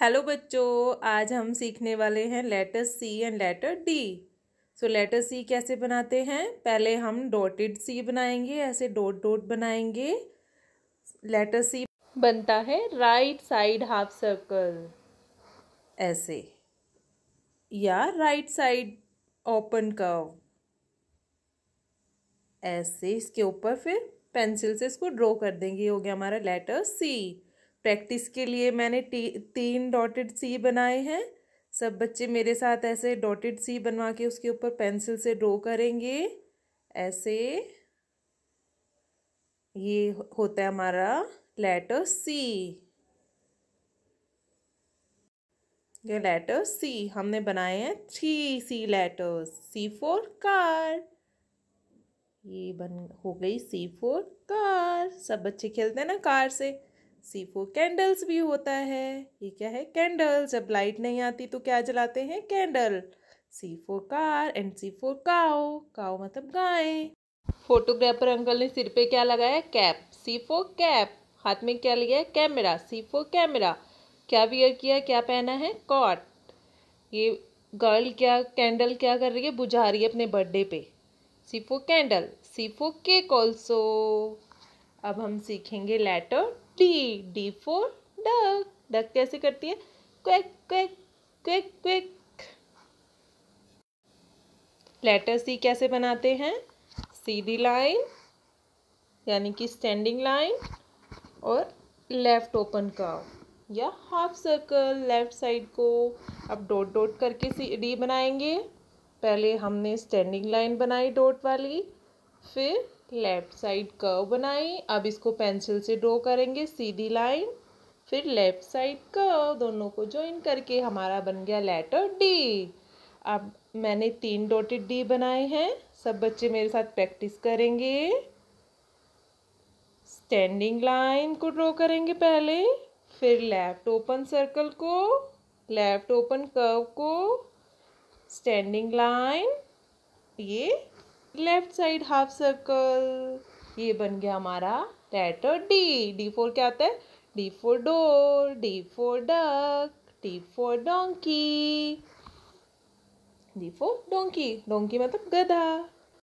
hello बच्चों आज हम सीखने वाले हैं letter C and letter D so letter C कैसे बनाते हैं पहले हम डॉटेड सी बनाएंगे ऐसे डॉट डॉट बनाएंगे लेटर सी बनता है राइट साइड हाफ सर्कल ऐसे या राइट साइड ओपन कर्व ऐसे इसके ऊपर फिर पेंसिल से इसको ड्रॉ कर देंगे हो गया हमारा लेटर सी प्रैक्टिस के लिए मैंने ती, तीन डॉटेड सी बनाए हैं सब बच्चे मेरे साथ ऐसे डॉटेड सी बनवा के उसके ऊपर पेंसिल से ड्रॉ करेंगे ऐसे ये होता है हमारा लेटर सी ये लेटर सी हमने बनाए हैं three C letters C for car ये बन हो गई सी फोर कार सब बच्चे खेलते हैं ना कार से सी फोर कैंडल्स भी होता है ये क्या है कैंडल जब लाइट नहीं आती तो क्या जलाते हैं candle C for car and C for cow cow मतलब गाय फोटोग्राफर अंकल ने सिर पे क्या लगाया कैप सी फोर कैप हाथ में क्या लिया कैमरा सी फोर कैमरा क्या वियर किया क्या पहना है कॉट ये गर्ल क्या कैंडल क्या कर रही है बुझा रही है अपने बर्थडे पे C for candle C for cake also अब हम सीखेंगे letter D D for duck duck कैसे करती है quack quack quack quack letter C कैसे बनाते हैं सीधी लाइन यानी कि स्टैंडिंग लाइन और लेफ़्ट ओपन कर्व या हाफ सर्कल लेफ़्ट साइड को अब डॉट डॉट करके सी डी बनाएंगे पहले हमने स्टैंडिंग लाइन बनाई डॉट वाली फिर लेफ़्ट साइड कर्व बनाई अब इसको पेंसिल से ड्रॉ करेंगे सीधी लाइन फिर लेफ़्ट साइड कर्व दोनों को ज्वाइन करके हमारा बन गया लेटर डी अब मैंने तीन डॉटेड डी बनाए हैं सब बच्चे मेरे साथ प्रैक्टिस करेंगे स्टैंडिंग लाइन को ड्रॉ करेंगे पहले फिर लेफ़्ट ओपन सर्कल को लेफ़्ट ओपन कर्व को स्टैंडिंग लाइन ये लेफ्ट साइड हाफ सर्कल ये बन गया हमारा लेटर डी डी फोर क्या आता है D for door D for duck D for donkey D for donkey donkey मतलब गधा